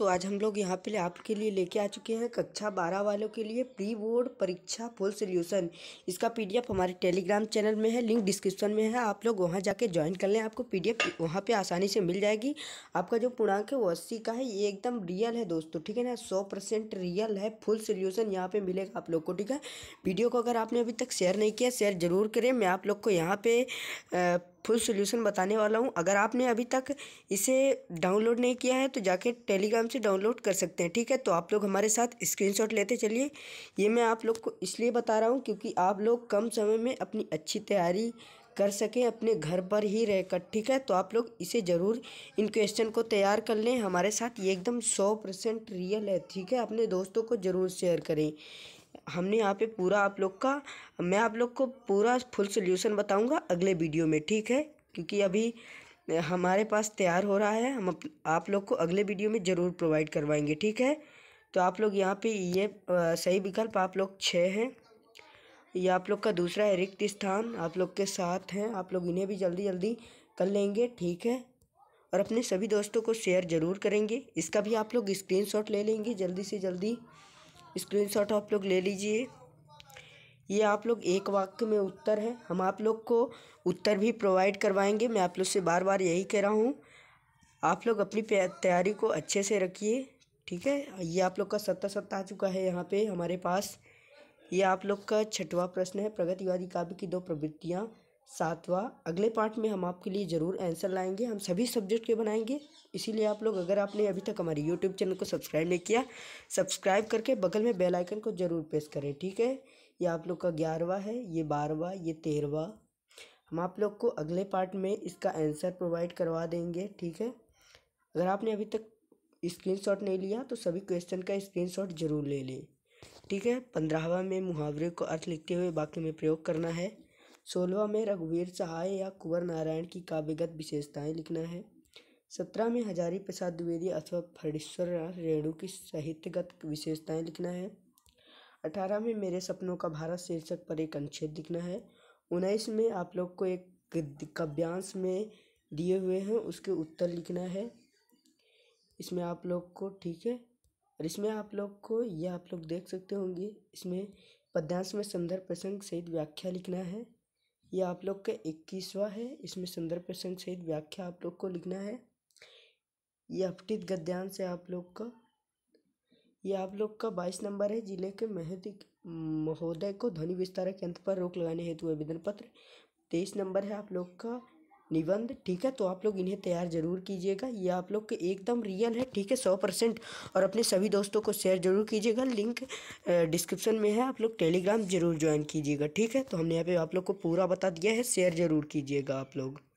तो आज हम लोग यहाँ पे आपके लिए लेके आ चुके हैं कक्षा बारह वालों के लिए प्री बोर्ड परीक्षा फुल सोल्यूशन इसका पीडीएफ हमारे टेलीग्राम चैनल में है लिंक डिस्क्रिप्शन में है आप लोग वहाँ जाके ज्वाइन कर लें आपको पीडीएफ वहाँ पर आसानी से मिल जाएगी आपका जो पूर्णांक है वो अस्सी का है ये एकदम रियल है दोस्तों ठीक है ना सौ परसेंट रियल है फुल सोल्यूशन यहाँ पर मिलेगा आप लोग को ठीक है वीडियो को अगर आपने अभी तक शेयर नहीं किया शेयर ज़रूर करें मैं आप लोग को यहाँ पर फुल सोल्यूशन बताने वाला हूँ अगर आपने अभी तक इसे डाउनलोड नहीं किया है तो जाके टेलीग्राम से डाउनलोड कर सकते हैं ठीक है तो आप लोग हमारे साथ स्क्रीनशॉट लेते चलिए ये मैं आप लोग को इसलिए बता रहा हूँ क्योंकि आप लोग कम समय में अपनी अच्छी तैयारी कर सकें अपने घर पर ही रहकर ठीक है तो आप लोग इसे ज़रूर इन क्वेश्चन को तैयार कर लें हमारे साथ ये एकदम सौ परसेंट रियल है ठीक है अपने दोस्तों को ज़रूर शेयर करें हमने यहाँ पे पूरा आप लोग का मैं आप लोग को पूरा फुल सोल्यूशन बताऊँगा अगले वीडियो में ठीक है क्योंकि अभी हमारे पास तैयार हो रहा है हम आप लोग को अगले वीडियो में ज़रूर प्रोवाइड करवाएंगे ठीक है तो आप लोग यहाँ पे ये सही विकल्प आप लोग छः हैं ये आप लोग का दूसरा है रिक्त स्थान आप लोग के साथ हैं आप लोग इन्हें भी जल्दी जल्दी कर लेंगे ठीक है और अपने सभी दोस्तों को शेयर ज़रूर करेंगे इसका भी आप लोग स्क्रीन ले लेंगे जल्दी से जल्दी स्क्रीनशॉट आप लोग ले लीजिए ये आप लोग एक वाक्य में उत्तर है हम आप लोग को उत्तर भी प्रोवाइड करवाएंगे मैं आप लोग से बार बार यही कह रहा हूँ आप लोग अपनी तैयारी को अच्छे से रखिए ठीक है ये आप लोग का सत्ता सत्ता आ चुका है यहाँ पे हमारे पास ये आप लोग का छठवा प्रश्न है प्रगतिवादी काव्य की दो प्रवृत्तियाँ सातवां अगले पार्ट में हम आपके लिए ज़रूर आंसर लाएंगे हम सभी सब्जेक्ट के बनाएंगे इसीलिए आप लोग अगर आपने अभी तक हमारे यूट्यूब चैनल को सब्सक्राइब नहीं किया सब्सक्राइब करके बगल में बेल आइकन को ज़रूर प्रेस करें ठीक है ये आप लोग का ग्यारहवा है ये बारहवा ये तेरहवा हम आप लोग को अगले पार्ट में इसका आंसर प्रोवाइड करवा देंगे ठीक है अगर आपने अभी तक शॉट नहीं लिया तो सभी क्वेश्चन का शॉट ज़रूर ले लें ठीक है पंद्रहवा में मुहावरे को अर्थ लिखते हुए वाक्य में प्रयोग करना है सोलवा में रघुवीर सहाय या कुंवर नारायण की काव्यगत विशेषताएं लिखना है सत्रह में हजारी प्रसाद द्विवेदी अथवा फणेश्वर रेणु की साहित्यगत विशेषताएं लिखना है अठारह में मेरे सपनों का भारत शीर्षक पर एक अनुच्छेद लिखना है उन्नीस में आप लोग को एक काव्यांश में दिए हुए हैं उसके उत्तर लिखना है इसमें आप लोग को ठीक है और इसमें आप लोग को यह आप लोग देख सकते होंगे इसमें पद्यांश में संदर्भ प्रसंग सहित व्याख्या लिखना है ये आप लोग का इक्कीसवा है इसमें संदर्भ प्रसंग सहित व्याख्या आप लोग को लिखना है ये अपटित गद्यांश है आप लोग का ये आप लोग का बाईस नंबर है जिले के महदी महोदय को ध्वनि विस्तारक यंत्र पर रोक लगाने हेतु आवेदन पत्र तेईस नंबर है आप लोग का निबंध ठीक है तो आप लोग इन्हें तैयार ज़रूर कीजिएगा ये आप लोग के एकदम रियल है ठीक है सौ परसेंट और अपने सभी दोस्तों को शेयर जरूर कीजिएगा लिंक डिस्क्रिप्शन में है आप लोग टेलीग्राम ज़रूर ज्वाइन कीजिएगा ठीक है तो हमने यहाँ पे आप लोग को पूरा बता दिया है शेयर ज़रूर कीजिएगा आप लोग